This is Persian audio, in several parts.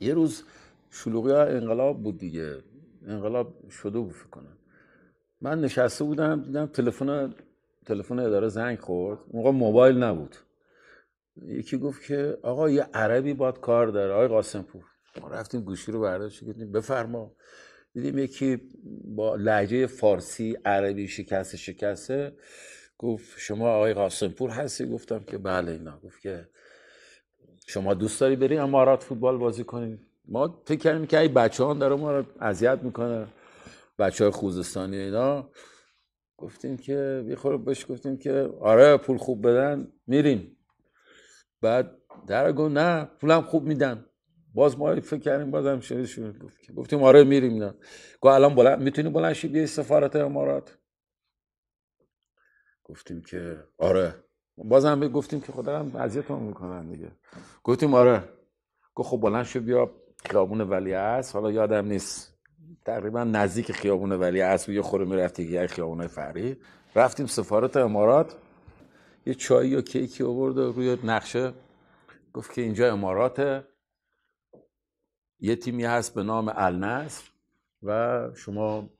یه روز شلوغی انقلاب بود دیگه انقلاب شده بود فکر کنم من نشسته بودم دیدم تلفن تلفن اداره زنگ خورد موقع موبایل نبود یکی گفت که آقا یه عربی باد کار داره آقای قاسم پور ما رفتیم گوشی رو برداشت گفتیم بفرما دیدیم یکی با لحجه فارسی عربی شکسته شکسته گفت شما آقای قاسم پور هستی گفتم که بله اینا گفت که شما دوست داری بری امارات فوتبال بازی کنید؟ ما فکر کردیم که ای بچه ها داره ما رو اذیت میکنه بچه های خوزستانی اینا گفتیم که بیخور بهش گفتیم که آره پول خوب بدن میریم بعد در گفت نه پولم خوب میدن باز ما فکر کردیم باز هم شده گفتیم آره میریم نه گفت الان بلند میتونی بلند شی بیای سفارت امارات گفتیم که آره هم گفتیم که خدا هم هم میکنن دیگه گفتیم آره گفت خب بلند شو بیا خیابون ولی هست حالا یادم نیست تقریبا نزدیک خیابون ولی و یه خوره میرفتی یه خیابون فری رفتیم سفارت امارات یه چایی و کیکی آورد و روی نقشه گفت که اینجا اماراته یه تیمی هست به نام النصر و شما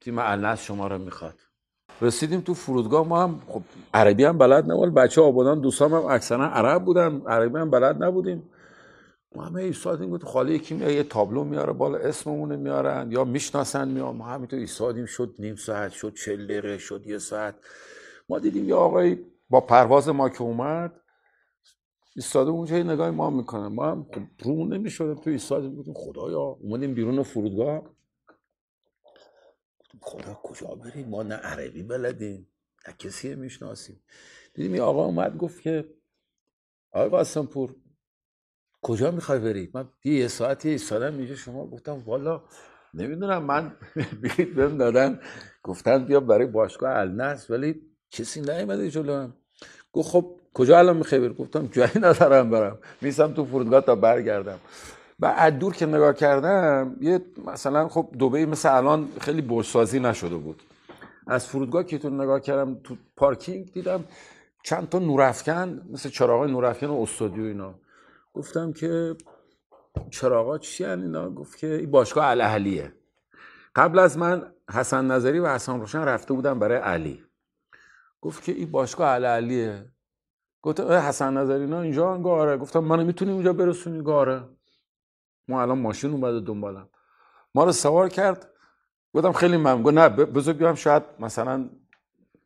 تیم النصر شما رو میخواد رسیدیم تو فرودگاه ما هم خب عربی هم بلد نبود بچه آبادان دوستان هم اکثرا عرب بودن عربی هم بلد نبودیم ما همه ایستادیم گفت خاله میاره، یه تابلو میاره بالا اسممونه میارن یا میشناسن میام. ما همینطور ایستادیم شد نیم ساعت شد چل دقیقه شد یه ساعت ما دیدیم یه آقای با پرواز ما که اومد ایستاده اونجا یه نگاه ما میکنه ما هم خب، رو نمیشدیم تو ایستادیم گفتیم خدایا اومدیم بیرون فرودگاه خدا کجا بریم ما نه عربی بلدیم نه کسی میشناسیم دیدیم این آقا اومد گفت که آقا قاسمپور کجا میخوای بری؟ من یه ساعتی ایستادم میگه شما گفتم والا نمیدونم من بیت بهم دادن گفتن بیا برای باشگاه النس ولی کسی نیومده هم گفت خب کجا الان میخوای بری گفتم جایی ندارم برم میسم تو فرودگاه تا برگردم و از دور که نگاه کردم یه مثلا خب دبی مثل الان خیلی بوشتازی نشده بود از فرودگاه که تو نگاه کردم تو پارکینگ دیدم چند تا نورافکن مثل چراغای نورافکن و استودیو اینا گفتم که چراغا چی هن اینا گفت که این باشگاه علیه قبل از من حسن نظری و حسن روشن رفته بودم برای علی گفت که این باشگاه الاهلیه گفت حسن نظری اینا اینجا گاره گفتم منو میتونی اونجا برسونی گاره ما الان ماشین اومده دنبالم ما رو سوار کرد گفتم خیلی ممنون گفت نه بزرگ بیام شاید مثلا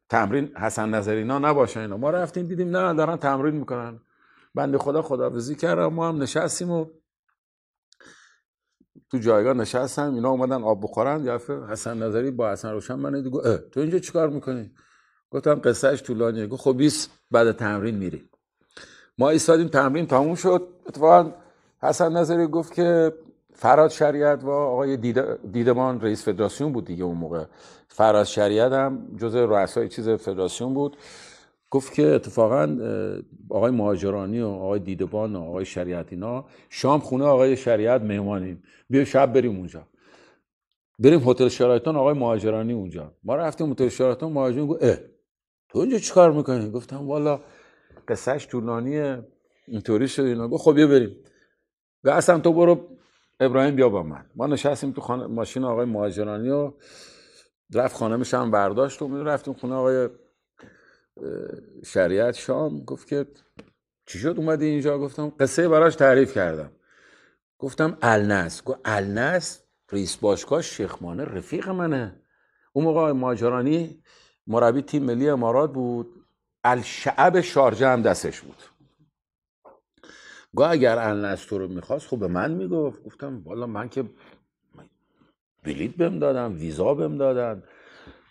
تمرین حسن نظرینا نباشه اینا ما رفتیم دیدیم نه دارن تمرین میکنن بنده خدا خداویسی کردم ما هم نشستیم و تو جایگاه نشستم اینا اومدن آب بخورن یه حسن نظری با حسن روشن من گفت تو اینجا چیکار میکنی گفتم قصهش طولانیه گفت خب 20 بعد تمرین میری ما ایستادیم تمرین تموم شد اتفاقا حسن نظری گفت که فراد شریعت و آقای دیدمان رئیس فدراسیون بود دیگه اون موقع فراد شریعت هم جز رؤسای چیز فدراسیون بود گفت که اتفاقا آقای مهاجرانی و آقای دیدبان و آقای شریعت اینا شام خونه آقای شریعت مهمانیم بیا شب بریم اونجا بریم هتل شرایطان آقای مهاجرانی اونجا ما رفتیم هتل شرایطان مهاجرانی گفت اه تو اونجا چیکار میکنی گفتم والا قصهش طولانیه اینطوری شد اینا گفت خب بیا بریم و اصلا تو برو ابراهیم بیا با من ما نشستیم تو خانه ماشین آقای مهاجرانی و رفت خانه هم برداشت و رفتیم خونه آقای شریعت شام گفت که چی شد اومدی اینجا گفتم قصه براش تعریف کردم گفتم النس گفت النس رئیس باشگاه شیخمانه رفیق منه اون موقع ماجرانی مربی تیم ملی امارات بود الشعب شارجه هم دستش بود گاه اگر النس تو رو میخواست خب به من میگفت گفتم والا من که بلیت بهم دادم ویزا بهم دادن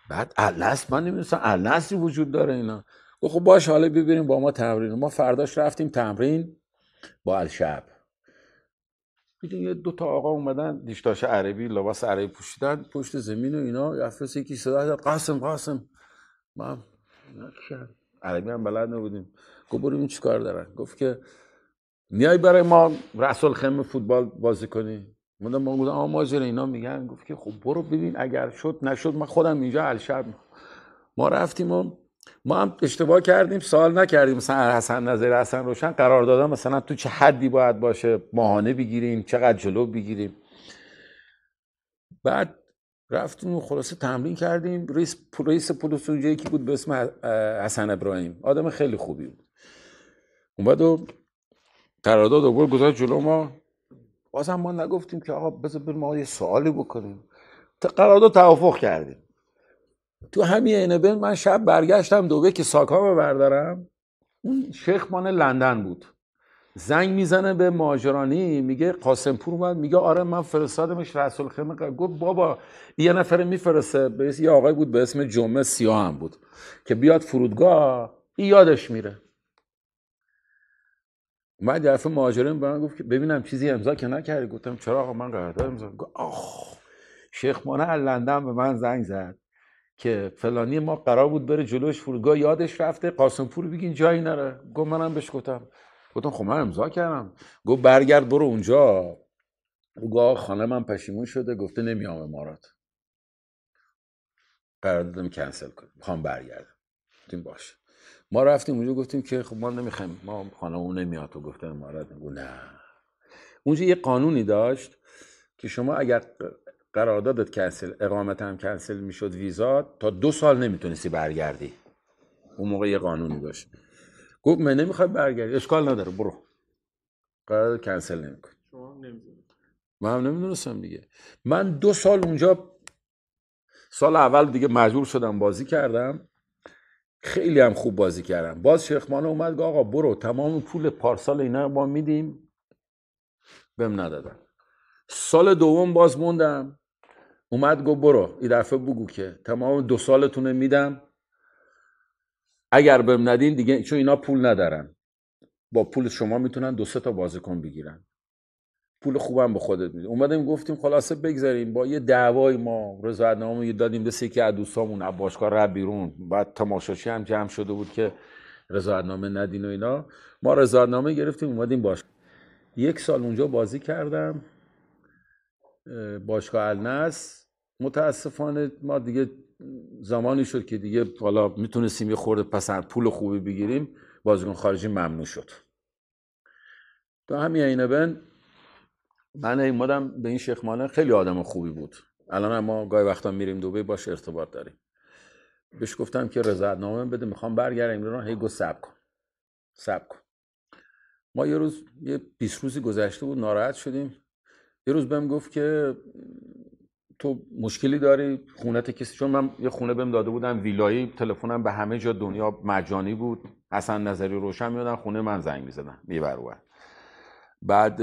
بعد النس من نمیدونستم النسی وجود داره اینا خب باش حالا ببینیم با ما تمرین ما فرداش رفتیم تمرین با الشب دیدین یه دو تا آقا اومدن دیشتاش عربی لباس عربی پوشیدن پشت زمین و اینا یفرس یکی صدا داد قاسم قاسم ما عربی هم بلد نبودیم گفت بریم این چیکار دارن گفت که میای برای ما رسول خم فوتبال بازی کنی من ما گفتم آقا زیر اینا میگن گفت که خب برو ببین اگر شد نشد من خودم اینجا الشب ما رفتیم و ما هم اشتباه کردیم سال نکردیم مثلا حسن نظر حسن روشن قرار دادم مثلا تو چه حدی باید باشه ماهانه بگیریم چقدر جلو بگیریم بعد رفتیم و خلاصه تمرین کردیم رئیس رئیس پلیس اونجا یکی بود به اسم حسن ابراهیم آدم خیلی خوبی بود اومد و قرارداد دوباره گذاشت جلو ما بازم ما نگفتیم که آقا بذار ما یه سوالی بکنیم قرارداد توافق کردیم تو همین اینه بین من شب برگشتم دوبه که ساکام بردارم اون شیخ مانه لندن بود زنگ میزنه به ماجرانی میگه قاسم پور اومد میگه آره من فرستادمش رسول خیمه گفت بابا یه نفر میفرسته به یه آقای بود به اسم جمعه سیاه هم بود که بیاد فرودگاه یادش میره بعد یه دفعه به من گفت که ببینم چیزی امضا که نکردی گفتم چرا آقا من قرارداد امضا گفت آخ شیخ مانه لندن به من زنگ زد که فلانی ما قرار بود بره جلوش فرودگاه یادش رفته قاسم پور بگین جایی نره گفت منم بهش گفتم گفتم خب من امضا کردم گفت برگرد برو اونجا گفت خانه من پشیمون شده گفته نمیام امارات دادم کنسل کنم میخوام برگردم گفتیم باشه ما رفتیم اونجا گفتیم که خب ما نمیخوایم ما اون نمیاد تو گفتن امارات میگو نه اونجا یه قانونی داشت که شما اگر قراردادت کنسل اقامت هم کنسل میشد ویزا تا دو سال نمیتونستی برگردی اون موقع یه قانونی داشت گفت من نمیخوام برگردی اشکال نداره برو قرارداد کنسل نمیکن شما من نمیدونستم دیگه من دو سال اونجا سال اول دیگه مجبور شدم بازی کردم خیلی هم خوب بازی کردم باز شیخمانه اومد گفت آقا برو تمام پول پارسال اینا با میدیم بهم ندادن سال دوم باز موندم اومد گفت برو این دفعه بگو که تمام دو سالتونه میدم اگر بهم ندین دیگه چون اینا پول ندارن با پول شما میتونن دو سه تا بازیکن بگیرن پول خوبم به خودت میده اومدیم گفتیم خلاصه بگذاریم با یه دعوای ما رضایتنامه دادیم به یکی از دوستامون از باشگاه رد بیرون بعد تماشاشی هم جمع شده بود که رضایتنامه ندین و اینا ما رضایتنامه گرفتیم اومدیم باش یک سال اونجا بازی کردم باشگاه النس متاسفانه ما دیگه زمانی شد که دیگه حالا میتونستیم یه خورده پس پول خوبی بگیریم بازیکن خارجی ممنوع شد تا همین بن من مادم به این شیخ مانه خیلی آدم خوبی بود الان ما گاهی وقتا میریم دوبه باش ارتباط داریم بهش گفتم که رضایت نامه بده میخوام برگردم ایران هی گفت سب کن سب کن ما یه روز یه 20 روزی گذشته بود ناراحت شدیم یه روز بهم گفت که تو مشکلی داری خونت کسی چون من یه خونه بهم داده بودم ویلایی تلفنم به همه جا دنیا مجانی بود حسن نظری روشن میادن خونه من زنگ میزدن بعد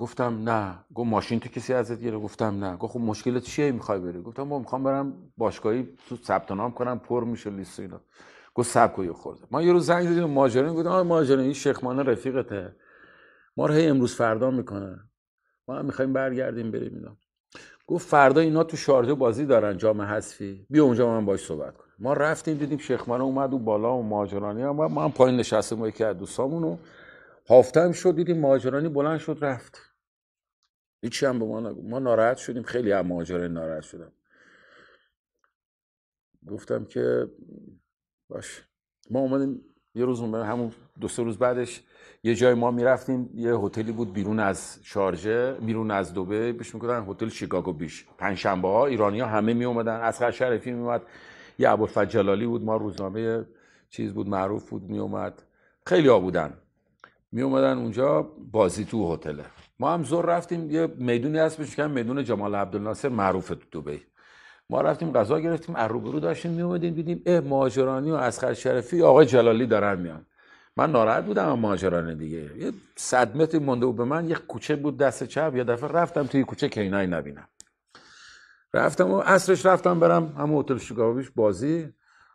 گفتم نه گفت ماشین تو کسی ازت گیره گفتم نه گفت خب مشکلت چیه میخوای بری گفتم ما میخوام برم باشگاهی تو ثبت نام کنم پر میشه لیست اینا گفت سب کو خورده ما یه روز زنگ ماجرا ماجرین گفتم آ ماجرین این شیخمانه رفیقته ما رو هی امروز فردا میکنه ما هم میخوایم برگردیم بریم اینا گفت فردا اینا تو شارجه بازی دارن جام حذفی بیا اونجا من باش صحبت کن ما رفتیم دیدیم شیخمانه اومد و بالا و ماجرانی هم ما هم پایین نشستیم یکی از دوستامونو هافتم شد دیدیم ماجرانی بلند شد رفت هیچی هم به ما نگو ما ناراحت شدیم خیلی هم ماجره ناراحت شدم گفتم که باش ما اومدیم یه روز اومدیم همون دو سه روز بعدش یه جای ما میرفتیم یه هتلی بود بیرون از شارجه بیرون از دوبه بهش میگفتن هتل شیکاگو بیش پنج شنبه ها ایرانی ها همه می اومدن از شریفی می اومد یه ابوالفضل بود ما روزنامه چیز بود معروف بود می اومد خیلی ها بودن می اومدن اونجا بازی تو هتله ما هم زور رفتیم یه میدونی هست بهش میگن میدون جمال عبدالناصر معروف تو دبی ما رفتیم غذا گرفتیم از روبرو داشتیم میومدیم دیدیم اه ماجرانی و اسخر شرفی آقای جلالی دارن میان من ناراحت بودم اما ماجرانه دیگه یه صد متر مونده بود به من یه کوچه بود دست چپ یه دفعه رفتم توی کوچه که اینایی نبینم رفتم و اصرش رفتم برم همون هتل شگاویش بازی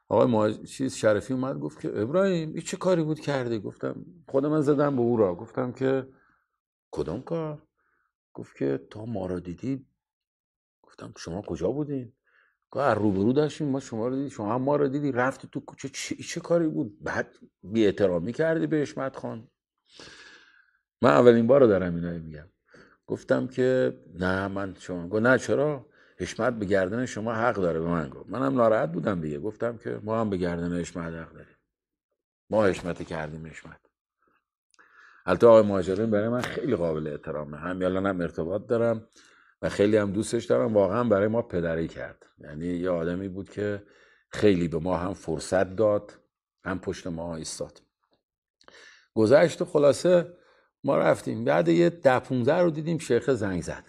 آقای ماج... چیز شرفی اومد گفت که ابراهیم این چه کاری بود کردی گفتم خود من زدم به او را گفتم که کدام کار گفت که تا ما را دیدی گفتم شما کجا بودین گفت روبرو داشتیم ما شما رو دیدی شما هم ما رو دیدی رفتی تو کوچه چه, کاری بود بعد بی احترامی کردی به اشمت خان من اولین بار رو دارم اینایی میگم گفتم که نه من شما گفت نه چرا هشمت به گردن شما حق داره به من گفت منم ناراحت بودم دیگه گفتم که ما هم به گردن هشمت حق داریم ما هشمت کردیم هشمت البته آقای مهاجرین برای من خیلی قابل احترامه هم یالان هم ارتباط دارم و خیلی هم دوستش دارم واقعا برای ما پدری کرد یعنی یه آدمی بود که خیلی به ما هم فرصت داد هم پشت ما ایستاد گذشت و خلاصه ما رفتیم بعد یه ده پونزه رو دیدیم شیخ زنگ زد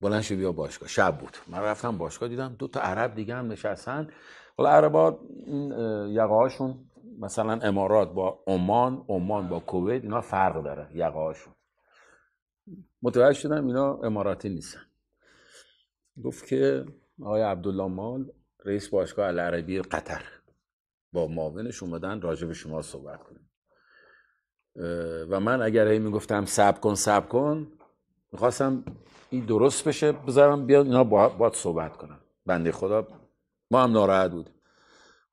بلند شو بیا باشگاه شب بود من رفتم باشگاه دیدم دو تا عرب دیگه هم نشستن حالا عربا یقه هاشون مثلا امارات با عمان عمان با کویت اینا فرق داره یقهاشون متوجه شدم اینا اماراتی نیستن گفت که آقای عبدالله مال رئیس باشگاه العربی قطر با معاونش اومدن راجع به شما صحبت کنیم و من اگر هی میگفتم سب کن سب کن میخواستم این درست بشه بذارم بیاد اینا باید صحبت کنم بنده خدا ما هم ناراحت بود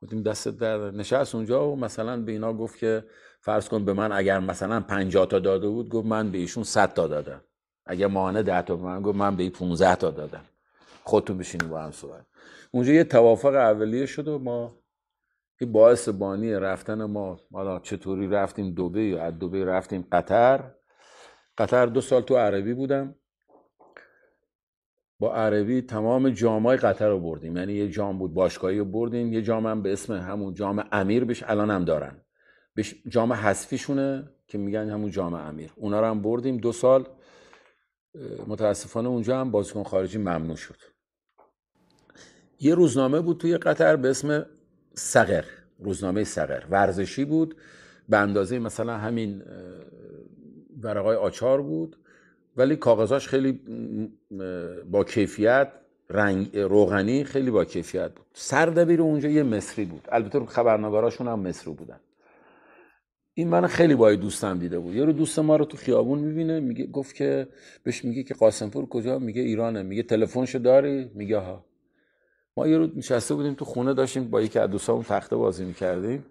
گفتیم دست در نشست اونجا و مثلا به اینا گفت که فرض کن به من اگر مثلا 50 تا داده بود گفت من به ایشون 100 تا دادم اگر ماهانه 10 تا به من گفت من به 15 تا دادم خودتون بشینیم با هم صحبت اونجا یه توافق اولیه شد و ما که باعث بانی رفتن ما حالا چطوری رفتیم دبی از دبی رفتیم قطر قطر دو سال تو عربی بودم با عربی تمام های قطر رو بردیم یعنی یه جام بود باشگاهی رو بردیم یه جام هم به اسم همون جام امیر بهش الان هم دارن بش جام حذفیشونه که میگن همون جام امیر اونا رو هم بردیم دو سال متاسفانه اونجا هم بازیکن خارجی ممنوع شد یه روزنامه بود توی قطر به اسم سقر روزنامه سقر ورزشی بود به اندازه مثلا همین ورقای آچار بود ولی کاغذاش خیلی با کیفیت رنگ روغنی خیلی با کیفیت بود سردبیر اونجا یه مصری بود البته خبرنگاراشون هم مصری بودن این من خیلی با دوستم دیده بود یه رو دوست ما رو تو خیابون میبینه میگه گفت که بهش میگه که قاسمپور کجا میگه ایرانه میگه تلفنشو داری میگه ها ما یه رو نشسته بودیم تو خونه داشتیم با یکی از دوستامون تخته بازی میکردیم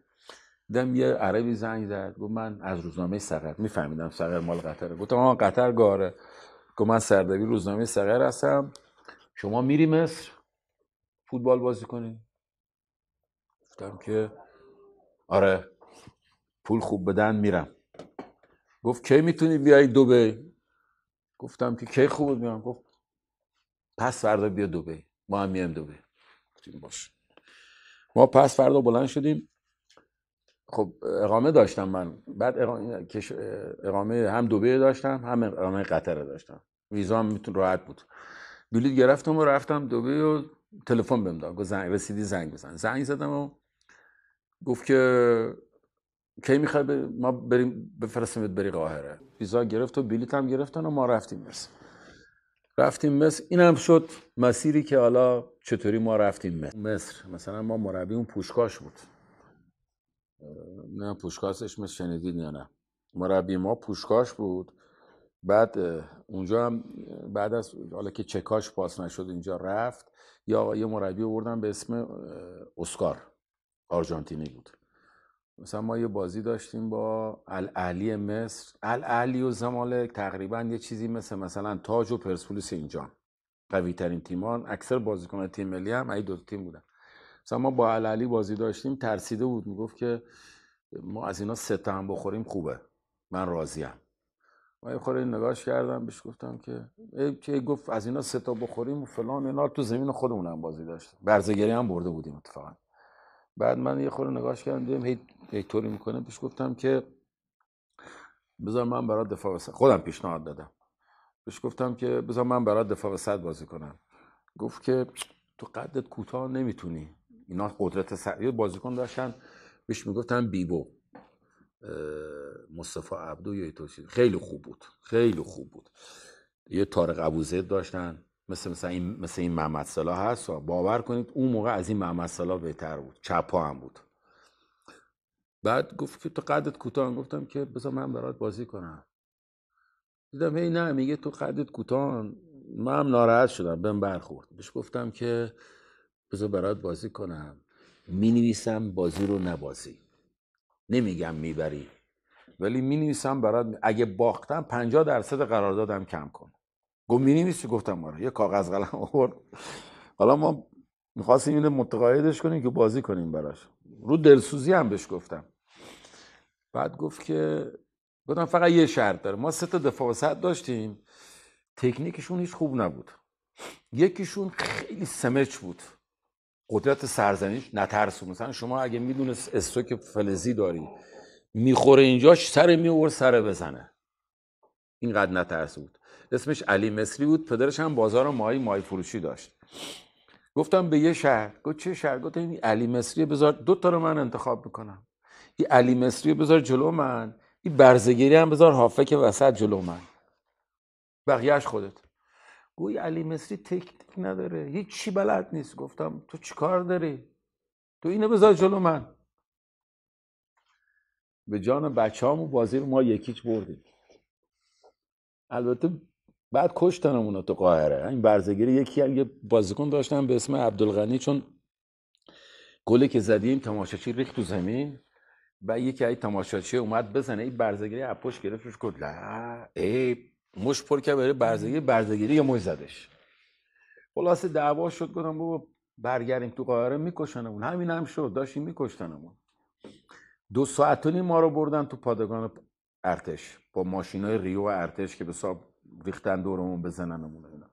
دیدم یه عربی زنگ زد گفت من از روزنامه سقر میفهمیدم سقر مال قطره گفتم آها قطر گاره گفت من سردبیر روزنامه سقر هستم شما میری مصر فوتبال بازی کنی گفتم که آره پول خوب بدن میرم گفت کی میتونی بیای دبی گفتم که کی خوب میام گفت پس فردا بیا دبی ما هم میام دبی باش ما پس فردا بلند شدیم خب اقامه داشتم من بعد اقامه, هم دوبه داشتم هم اقامه قطر داشتم ویزا هم میتون راحت بود بلیط گرفتم و رفتم دوبه و تلفن بهم داد رسیدی زنگ بزن زنگ زدم و گفت که کی میخواد ما بریم بفرستمت بری قاهره ویزا گرفت و بلیط هم گرفتن و ما رفتیم مصر رفتیم مصر این هم شد مسیری که حالا چطوری ما رفتیم مصر مصر مثلا ما مربی اون پوشکاش بود نه پوشکاشش اسمش شنیدین یا نه مربی ما پوشکاش بود بعد اونجا هم بعد از حالا که چکاش پاس نشد اینجا رفت یا یه مربی آوردن به اسم اسکار آرژانتینی بود مثلا ما یه بازی داشتیم با الاهلی مصر الاهلی و زمالک تقریبا یه چیزی مثل مثلا تاج و پرسپولیس اینجا قوی ترین تیمان اکثر بازیکن تیم ملی هم این دو تیم بودن مثلا ما با علالی بازی داشتیم ترسیده بود میگفت که ما از اینا هم بخوریم خوبه من راضیم یه خوره نگاش کردم بهش گفتم که که گفت از اینا ستا بخوریم و فلان اینا تو زمین خودمونم بازی داشت برزگری هم برده بودیم اتفاقا بعد من یه خوره نگاش کردم دیدم هی طوری میکنه بهش گفتم که بذار من برات دفاع صد، خودم پیشنهاد دادم بهش گفتم که بذار من برات دفاع صد بازی کنم گفت که تو قدت کوتاه نمیتونی اینا قدرت سریع بازیکن داشتن بهش میگفتن بیبو مصطفی عبدو یا ایتوشی خیلی خوب بود خیلی خوب بود یه تارق ابوزید داشتن مثل مثل این مثل این محمد صلاح هست باور کنید اون موقع از این محمد صلاح بهتر بود چپا هم بود بعد گفت که تو قدت کوتاه گفتم که بذار من برات بازی کنم دیدم هی نه میگه تو قدت کوتاه من هم ناراحت شدم بهم برخورد بهش گفتم که بذار برات بازی کنم می نویسم بازی رو نبازی نمیگم میبری ولی می نویسم برات اگه باختم 50 درصد قراردادم کم کن گفت می نویسی گفتم آره یه کاغذ قلم آورد حالا ما میخواستیم اینو متقاعدش کنیم که بازی کنیم براش رو دلسوزی هم بهش گفتم بعد گفت که گفتم فقط یه شرط داره ما سه تا دفاع وسط داشتیم تکنیکشون هیچ خوب نبود یکیشون خیلی سمچ بود قدرت سرزنش نترسون مثلا شما اگه میدونست استوک فلزی داری میخوره اینجاش سر میور سر بزنه اینقدر نترس بود اسمش علی مصری بود پدرش هم بازار ماهی ماهی فروشی داشت گفتم به یه شهر گفت چه شهر گفت این علی مصری بذار دو تا رو من انتخاب میکنم این علی مصری بذار جلو من این برزگیری هم بذار حافک که وسط جلو من بقیهش خودت گوی علی مصری تکنیک نداره هیچی بلد نیست گفتم تو چیکار داری تو اینو بذار جلو من به جان بچه بازی رو ما یکیچ بردیم البته بعد کشتن اونا تو قاهره این برزگیری یکی یه بازیکن داشتن به اسم عبدالغنی چون گلی که زدیم تماشاچی ریخت تو زمین و یکی از تماشاچی اومد بزنه این برزگیری اپوش گرفتش گفت لا ای مش پر که برای برزگی برزگیری یا موی زدش خلاصه دعوا شد گفتم بابا برگردیم تو قاهره میکشنمون همین هم شد داشتیم میکشتنمون دو ساعت و ما رو بردن تو پادگان ارتش با ماشین های ریو و ارتش که به ساب ریختن دورمون بزننمون